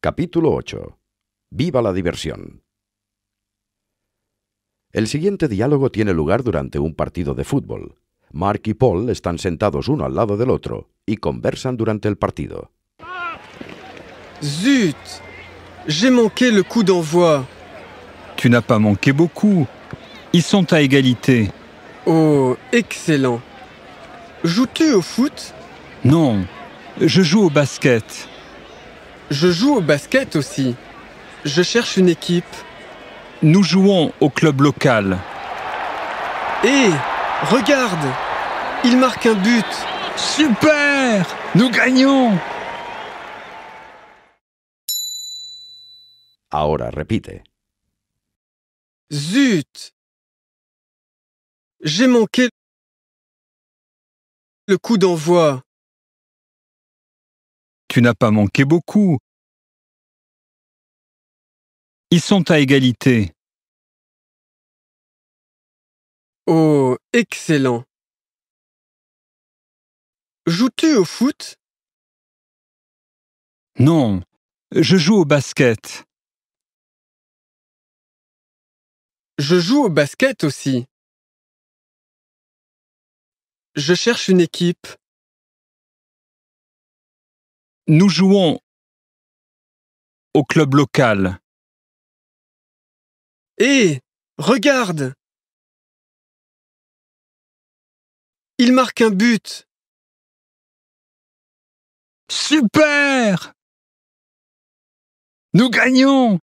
Chapitre 8. Viva la diversion. El siguiente diálogo tiene lugar durant un partido de fútbol. Mark et Paul sont sentados uno al lado del otro y conversan durante el partido. Zut J'ai manqué le coup d'envoi. Tu n'as pas manqué beaucoup. Ils sont à égalité. Oh, excellent. Joues-tu au foot Non, je joue au basket. Je joue au basket aussi. Je cherche une équipe. Nous jouons au club local. Hé, regarde Il marque un but. Super Nous gagnons Alors repite. Zut J'ai manqué le coup d'envoi. Tu n'as pas manqué beaucoup. Ils sont à égalité. Oh, excellent. Joues-tu au foot Non, je joue au basket. Je joue au basket aussi. Je cherche une équipe nous jouons au club local. Hé, regarde Il marque un but. Super Nous gagnons